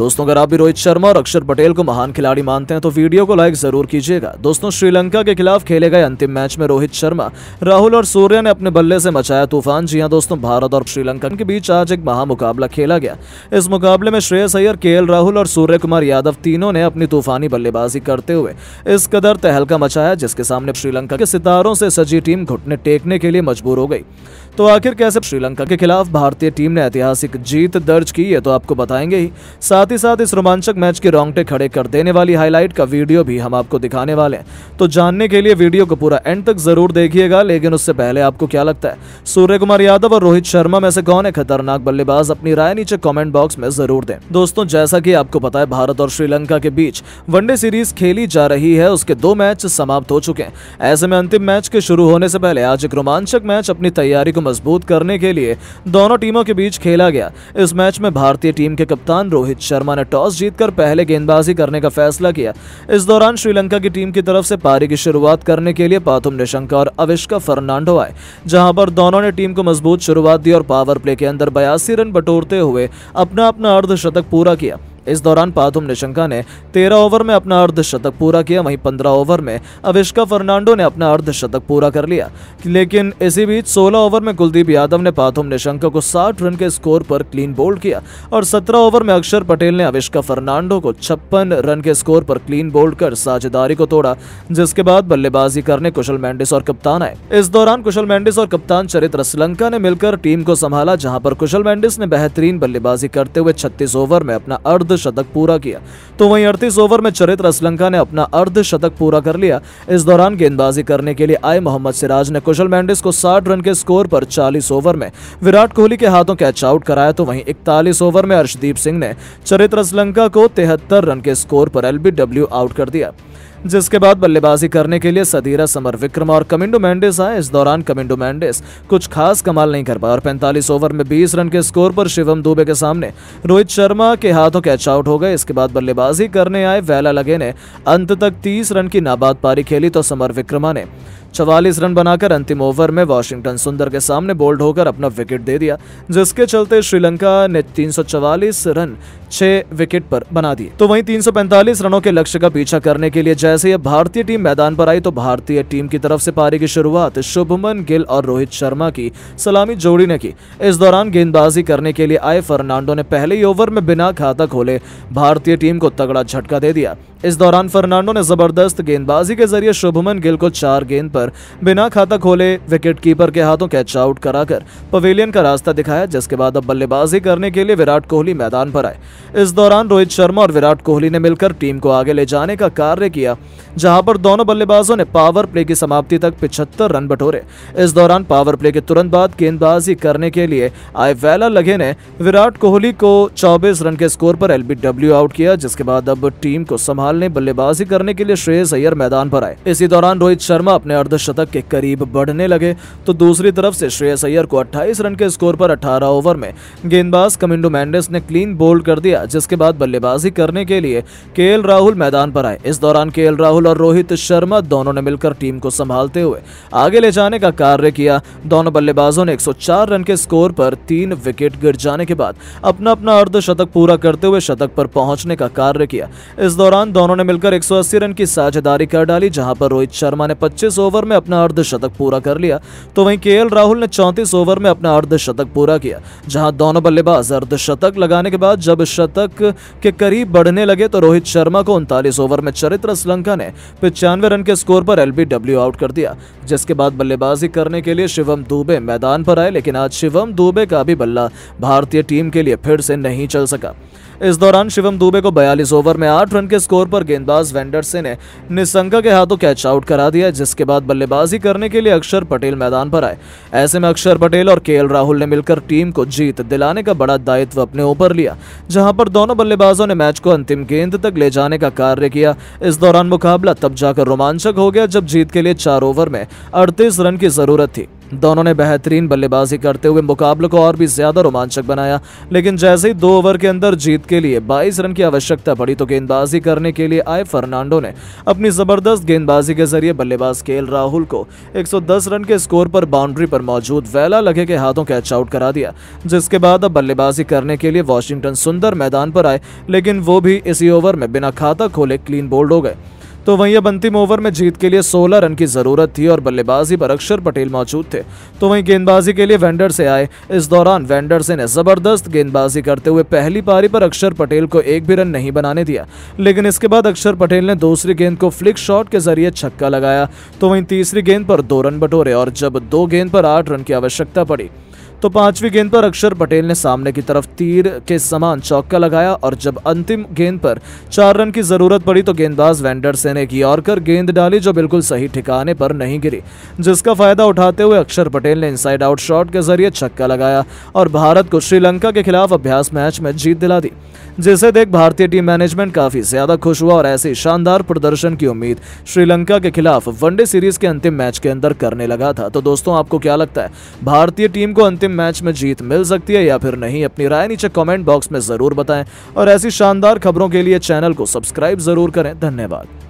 दोस्तों अगर आप भी रोहित शर्मा और अक्षर पटेल को महान खिलाड़ी मानते हैं तो वीडियो को लाइक जरूर कीजिएगा दोस्तों श्रीलंका के खिलाफ खेले गए अंतिम मैच में रोहित शर्मा राहुल और सूर्य ने अपने बल्ले से मचाया तूफान जी हाँ दोस्तों भारत और श्रीलंका के बीच आज एक महामुकाबला खेला गया इस मुकाबले में श्रेयस अय्यर के राहुल और सूर्य कुमार यादव तीनों ने अपनी तूफानी बल्लेबाजी करते हुए इस कदर तहलका मचाया जिसके सामने श्रीलंका के सितारों से सजी टीम घुटने टेकने के लिए मजबूर हो गई तो आखिर कैसे श्रीलंका के खिलाफ भारतीय टीम ने ऐतिहासिक जीत दर्ज की ये तो आपको बताएंगे ही साथ साथ ही साथ इस रोमांचक मैच के रोंगटे खड़े कर देने वाली हाईलाइट का वीडियो भी हम आपको दिखाने वाले हैं तो जानने के लिए वीडियो को पूरा एंड तक जरूर देखिएगा लेकिन उससे पहले आपको क्या लगता है सूर्य कुमार यादव और रोहित शर्मा में से कौन है खतरनाक बल्लेबाज अपनी राय नीचे कॉमेंट बॉक्स में जरूर दें दोस्तों जैसा की आपको पता है भारत और श्रीलंका के बीच वनडे सीरीज खेली जा रही है उसके दो मैच समाप्त हो चुके हैं ऐसे में अंतिम मैच के शुरू होने से पहले आज एक रोमांचक मैच अपनी तैयारी को मजबूत करने के लिए दोनों टीमों के बीच खेला गया इस मैच में भारतीय टीम के कप्तान रोहित शर्मा शर्मा ने टॉस जीतकर पहले गेंदबाजी करने का फैसला किया इस दौरान श्रीलंका की टीम की तरफ से पारी की शुरुआत करने के लिए पाथुम निशंका और अविष्का फर्नांडो आए जहां पर दोनों ने टीम को मजबूत शुरुआत दी और पावर प्ले के अंदर बयासी रन बटोरते हुए अपना अपना अर्धशतक पूरा किया इस दौरान पाथुम निशंका ने तेरह ओवर में अपना अर्धशतक पूरा किया वहीं पंद्रह ओवर में अविष्का फर्नांडो ने अपना अर्धशतक पूरा कर लिया लेकिन इसी बीच सोलह ओवर में कुलदीप यादव ने पाथुम निशंका को साठ रन के स्कोर पर क्लीन बोल्ड किया और सत्रह ओवर में अक्षर पटेल ने अविष्का फर्नांडो को छप्पन रन के स्कोर पर क्लीन बोल्ड कर साझेदारी को तोड़ा जिसके बाद बल्लेबाजी करने कुशल मैंडिस और कप्तान आए इस दौरान कुशल मैंडिस और कप्तान चरित्र श्रीलंका ने मिलकर टीम को संभाला जहां पर कुशल मैंडिस ने बेहतरीन बल्लेबाजी करते हुए छत्तीस ओवर में अपना अर्ध अर्धशतक पूरा किया तो वहीं अड़तीस ओवर में चरित्र श्रीलंका ने अपना अर्धशतक पूरा कर लिया इस दौरान गेंदबाजी करने के लिए आए मोहम्मद सिराज ने कुशल मैंडिस को साठ रन के स्कोर पर चालीस ओवर में विराट कोहली के हाथों कैच आउट कराया तो वहीं इकतालीस ओवर में अर्शदीप सिंह ने चरित्र श्रीलंका को तिहत्तर रन के स्कोर पर एलबीडब्ल्यू आउट कर दिया जिसके बाद बल्लेबाजी करने के लिए सदीरा समर विक्रम और कमिंडो मैंडिस आए इस दौरान कमिंडो मैंडिस कुछ खास कमाल नहीं कर पाए और पैंतालीस ओवर में बीस रन के स्कोर पर शिवम दुबे के सामने रोहित शर्मा के हाथों कैच आउट हो गए इसके बाद बल्लेबाजी करने आए वैला लगे ने अंत तक तीस रन की नाबाद पारी खेली तो समर विक्रमा ने चवालीस रन बनाकर अंतिम ओवर में वाशिंगटन सुंदर के सामने बोल्ड होकर अपना विकेट दे दिया जिसके चलते श्रीलंका ने 344 रन छह विकेट पर बना दिए तो वहीं 345 रनों के लक्ष्य का पीछा करने के लिए जैसे ही भारतीय टीम मैदान पर आई तो भारतीय टीम की तरफ से पारी की शुरुआत शुभमन गिल और रोहित शर्मा की सलामी जोड़ी ने की इस दौरान गेंदबाजी करने के लिए आए फर्नांडो ने पहले ही ओवर में बिना खाता खोले भारतीय टीम को तगड़ा झटका दे दिया इस दौरान फर्नांडो ने जबरदस्त गेंदबाजी के जरिए शुभमन गिल को चार गेंद पर बिना खाता खोले विकेटकीपर के हाथों कैच आउट कराकर पवेलियन का रास्ता दिखाया जिसके बाद अब बल्लेबाजी करने के लिए विराट कोहली मैदान पर आए इस दौरान रोहित शर्मा और विराट कोहली ने मिलकर टीम को आगे ले जाने का कार्य किया जहां पर दोनों बल्लेबाजों ने पावर प्ले की समाप्ति तक पिछहत्तर रन बटोरे इस दौरान पावर प्ले के तुरंत बाद गेंदबाजी करने के लिए आए वैला लगे ने विराट कोहली को चौबीस रन के स्कोर पर एलबीडब्ल्यू आउट किया जिसके बाद अब टीम को संभाल धमाल ने बल्लेबाजी करने के लिए श्रेयस अय्यर मैदान पर आए इसी दौरान रोहित शर्मा अपने अर्धशतक के करीब बढ़ने लगे तो दूसरी तरफ से श्रेयस अय्यर को 28 रन के स्कोर पर 18 ओवर में गेंदबाज कमिंडो मैंडेस ने क्लीन बोल्ड कर दिया जिसके बाद बल्लेबाजी करने के लिए के राहुल मैदान पर आए इस दौरान के राहुल और रोहित शर्मा दोनों ने मिलकर टीम को संभालते हुए आगे ले जाने का कार्य किया दोनों बल्लेबाजों ने 104 रन के स्कोर पर तीन विकेट गिर जाने के बाद अपना अपना अर्धशतक पूरा करते हुए शतक पर पहुंचने का कार्य किया इस दौरान दोनों ने मिलकर 180 रन की साझेदारी कर डाली जहां पर रोहित शर्मा ने 25 ओवर में अपना अर्धशतक पूरा कर लिया तो वहीं के राहुल ने 34 ओवर में अपना अर्धशतक पूरा किया जहां दोनों बल्लेबाज अर्धशतक लगाने के बाद जब शतक के करीब बढ़ने लगे तो रोहित शर्मा को उनतालीस ओवर में चरित्र श्रीलंका ने पिचानवे रन के स्कोर पर एल आउट कर दिया जिसके बाद बल्लेबाजी करने के लिए शिवम दुबे मैदान पर आए लेकिन आज शिवम दुबे का भी बल्ला भारतीय टीम के लिए फिर से नहीं चल सका इस दौरान शिवम दुबे को बयालीस ओवर में आठ रन के स्कोर पर गेंदबाज वेंडरसे ने निसंका के हाथों कैच आउट करा दिया जिसके बाद बल्लेबाजी करने के लिए अक्षर पटेल मैदान पर आए ऐसे में अक्षर पटेल और के राहुल ने मिलकर टीम को जीत दिलाने का बड़ा दायित्व अपने ऊपर लिया जहाँ पर दोनों बल्लेबाजों ने मैच को अंतिम गेंद तक ले जाने का कार्य किया इस दौरान मुकाबला तब जाकर रोमांचक हो गया जब जीत के लिए चार ओवर में अड़तीस रन की जरूरत थी दोनों ने बेहतरीन बल्लेबाजी करते हुए मुकाबले को और भी ज्यादा रोमांचक बनाया लेकिन जैसे ही दो ओवर के अंदर जीत के लिए 22 रन की आवश्यकता पड़ी तो गेंदबाजी करने के लिए आए फर्नांडो ने अपनी जबरदस्त गेंदबाजी के जरिए बल्लेबाज के राहुल को 110 रन के स्कोर पर बाउंड्री पर मौजूद वेला लगे के हाथों कैच आउट करा दिया जिसके बाद अब बल्लेबाजी करने के लिए वॉशिंगटन सुंदर मैदान पर आए लेकिन वो भी इसी ओवर में बिना खाता खोले क्लीन बोल्ड हो गए तो वहीं अब अंतिम ओवर में जीत के लिए 16 रन की जरूरत थी और बल्लेबाजी पर अक्षर पटेल मौजूद थे तो वहीं गेंदबाजी के लिए वेंडर से आए इस दौरान वेंडरसे ने जबरदस्त गेंदबाजी करते हुए पहली पारी पर अक्षर पटेल को एक भी रन नहीं बनाने दिया लेकिन इसके बाद अक्षर पटेल ने दूसरी गेंद को फ्लिक शॉट के जरिए छक्का लगाया तो वहीं तीसरी गेंद पर दो रन बटोरे और जब दो गेंद पर आठ रन की आवश्यकता पड़ी तो पांचवी गेंद पर अक्षर पटेल ने सामने की तरफ तीर के समान चौका लगाया और जब अंतिम गेंद पर चार रन की जरूरत पड़ी तो गेंदबाज की एक यॉर्कर गेंद डाली जो बिल्कुल सही ठिकाने पर नहीं गिरी जिसका फायदा उठाते हुए अक्षर पटेल ने इनसाइड आउट शॉट के जरिए छक्का लगाया और भारत को श्रीलंका के खिलाफ अभ्यास मैच में जीत दिला दी जिसे देख भारतीय टीम मैनेजमेंट काफी ज्यादा खुश हुआ और ऐसे शानदार प्रदर्शन की उम्मीद श्रीलंका के खिलाफ वनडे सीरीज के अंतिम मैच के अंदर करने लगा था तो दोस्तों आपको क्या लगता है भारतीय टीम को अंतिम मैच में जीत मिल सकती है या फिर नहीं अपनी राय नीचे कॉमेंट बॉक्स में जरूर बताएं और ऐसी शानदार खबरों के लिए चैनल को सब्सक्राइब जरूर करें धन्यवाद